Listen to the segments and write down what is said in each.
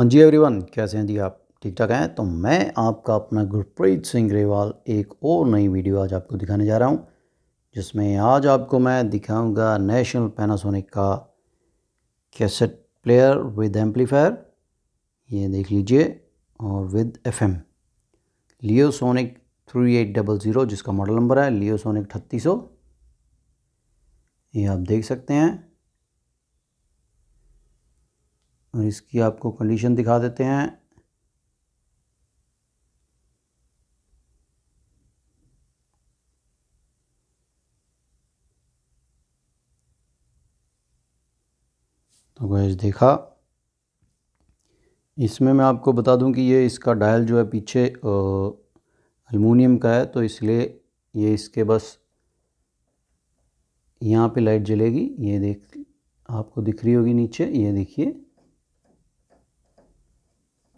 हाँ जी एवरीवन कैसे हैं जी आप ठीक ठाक हैं तो मैं आपका अपना गुरप्रीत सिंह ग्रेवाल एक और नई वीडियो आज आपको दिखाने जा रहा हूं जिसमें आज आपको मैं दिखाऊंगा नेशनल पैनासोनिक का कैसेट प्लेयर विद एम्पलीफायर ये देख लीजिए और with FM Leo Sonic three eight double zero जिसका मॉडल नंबर है लियो सोनिक अठत्तीस ये आप देख सकते हैं और इसकी आपको कंडीशन दिखा देते हैं तो गैस देखा इसमें मैं आपको बता दूं कि ये इसका डायल जो है पीछे अलमूनियम का है तो इसलिए ये इसके बस यहाँ पे लाइट जलेगी ये देख आपको दिख रही होगी नीचे ये देखिए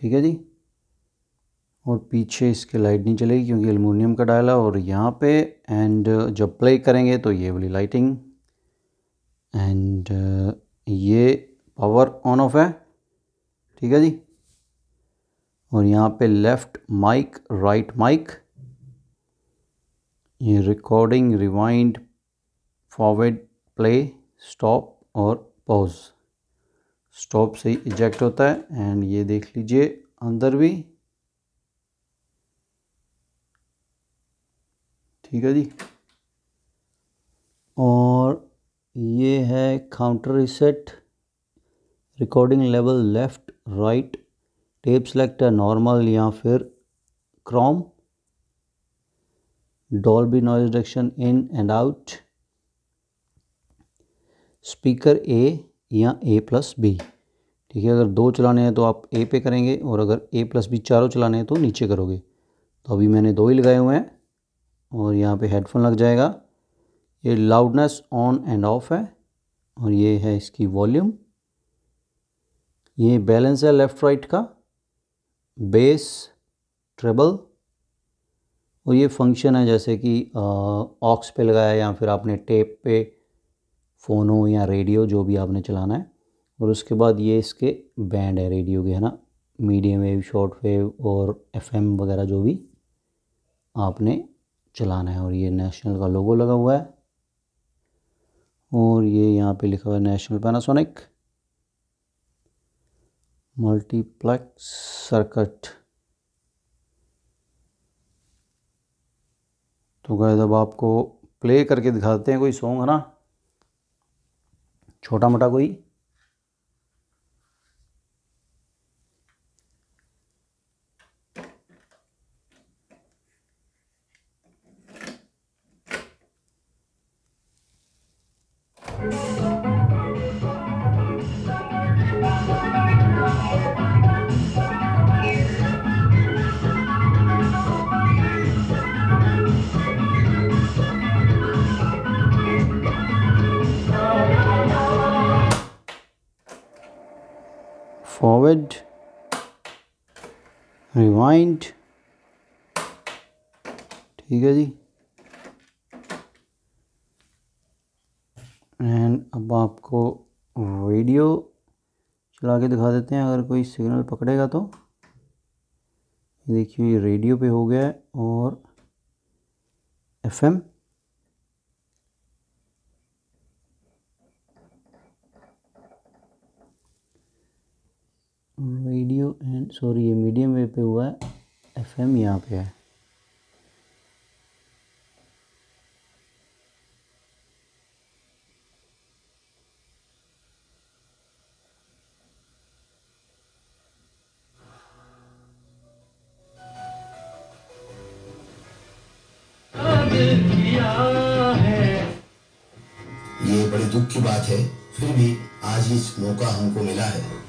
ठीक है जी और पीछे इसके लाइट नहीं चलेगी क्योंकि एलमिनियम का डाला और यहाँ पे एंड uh, जब प्ले करेंगे तो ये वाली लाइटिंग एंड uh, ये पावर ऑन ऑफ है ठीक है जी और यहाँ पे लेफ़्ट माइक राइट माइक ये recording rewind forward play stop और पॉज स्टॉप से ही इजेक्ट होता है एंड ये देख लीजिए अंदर भी ठीक है जी और ये है counter reset recording level left right tape select है नॉर्मल या फिर chrome B noise deduction in and out speaker A या ए प्लस बी ठीक है अगर दो चलाने हैं तो आप ए पे करेंगे और अगर ए प्लस बी चारों चलाने हैं तो नीचे करोगे तो अभी मैंने दो ही लगाए हुए हैं और यहाँ पे हेडफोन लग जाएगा ये लाउडनेस ऑन एंड ऑफ है और ये है इसकी वॉल्यूम ये बैलेंस है लेफ़्ट राइट का बेस ट्रेबल और ये फंक्शन है जैसे कि ऑक्स पे लगाया या फिर आपने टेप पे फ़ोन हो या रेडियो जो भी आपने चलाना है और उसके बाद ये इसके बैंड है रेडियो के है ना मीडियम वेव शॉर्ट वेव और एफएम वगैरह जो भी आपने चलाना है और ये नेशनल का लोगो लगा हुआ है और ये यहाँ पे लिखा हुआ है नेशनल पैनासोनिक मल्टीप्लेक्स सर्किट तो गए अब आपको प्ले करके दिखाते हैं कोई सॉन्ग है ना छोटा मोटा कोई forward rewind ठीक है जी एंड अब आपको वीडियो चला के दिखा देते हैं अगर कोई सिग्नल पकड़ेगा तो देखिए ये रेडियो पे हो गया है और एफएम सॉरी ये मीडियम वेव पे हुआ है एफ एम यहाँ पे है ये बड़ी दुख की बात है फिर भी आज इस मौका हमको मिला है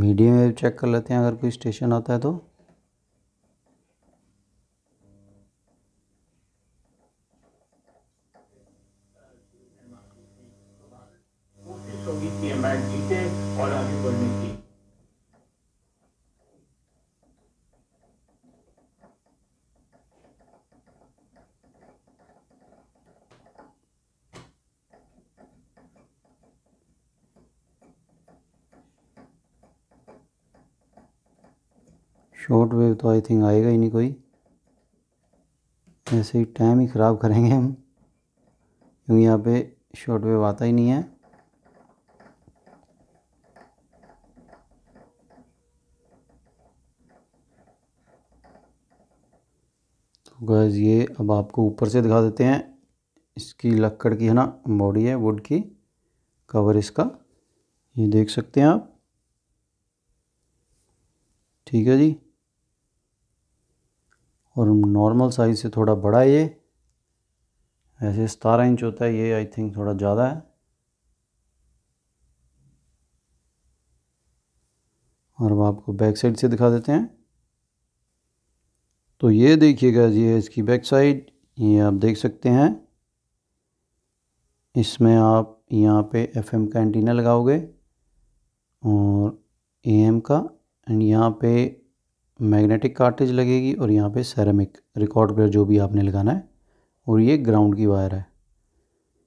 मीडियम वेव चेक कर लेते हैं अगर कोई स्टेशन आता है तो शॉर्ट वेव तो आई थिंक आएगा ही नहीं कोई ऐसे ही टाइम ही ख़राब करेंगे हम क्योंकि यहाँ पे शॉर्ट वेव आता ही नहीं है तो गैस ये अब आपको ऊपर से दिखा देते हैं इसकी लक्कड़ की है ना बॉडी है वुड की कवर इसका ये देख सकते हैं आप ठीक है जी और नॉर्मल साइज़ से थोड़ा बड़ा ये ऐसे सतारह इंच होता है ये आई थिंक थोड़ा ज़्यादा है और अब आपको बैक साइड से दिखा देते हैं तो ये देखिएगा ये है इसकी बैक साइड ये आप देख सकते हैं इसमें आप यहाँ पे एफएम का एंटीना लगाओगे और एएम का एंड यहाँ पे मैग्नेटिक कार्टेज लगेगी और यहाँ पे सेरेमिक रिकॉर्ड पर जो भी आपने लगाना है और ये ग्राउंड की वायर है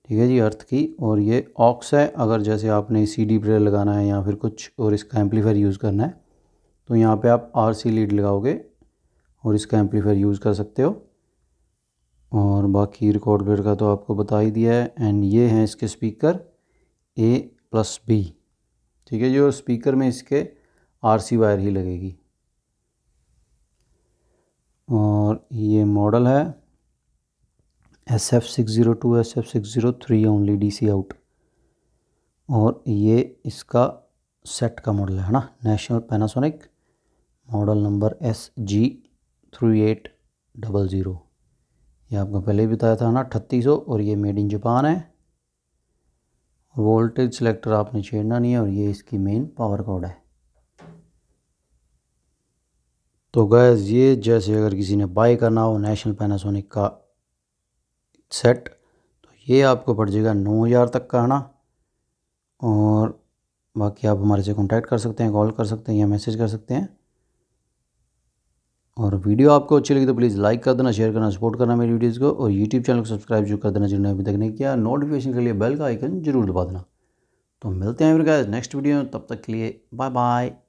ठीक है जी अर्थ की और ये ऑक्स है अगर जैसे आपने सी डी प्लेयर लगाना है या फिर कुछ और इसका एम्पलीफायर यूज़ करना है तो यहाँ पे आप आर सी लीड लगाओगे और इसका एम्पलीफायर यूज़ कर सकते हो और बाकी रिकॉर्ड प्लेयर का तो आपको बता ही दिया है एंड ये हैं इसके स्पीकर ए प्लस बी ठीक है जी और स्पीकर में इसके आर सी वायर ही लगेगी और ये मॉडल है S F six zero two S F six zero three only D C out और ये इसका सेट का मॉडल है ना National Panasonic model number S G three eight double zero ये आपको पहले ही बताया था ना अट्ठतीस सौ और ये मेड इन जापान है वोल्टेज सिलेक्टर आपने छेड़ना नहीं है और ये इसकी मेन पावर कॉर्ड है तो गैज़ ये जैसे अगर किसी ने बाय करना हो नेशनल पैनासोनिक का सेट तो ये आपको पड़ जाएगा नौ हज़ार तक का है ना और बाकी आप हमारे से कांटेक्ट कर सकते हैं कॉल कर सकते हैं या मैसेज कर सकते हैं और वीडियो आपको अच्छी लगी तो प्लीज़ लाइक कर देना शेयर करना सपोर्ट करना मेरी वीडियोज़ को और यूट्यूब चैनल को सब्सक्राइब जो कर देना जिन्होंने अभी तक नहीं किया नोटिफिकेशन के लिए बेल का आइकन जरूर दबा देना तो मिलते हैं फिर नेक्स्ट वीडियो तब तक के लिए बाय बाय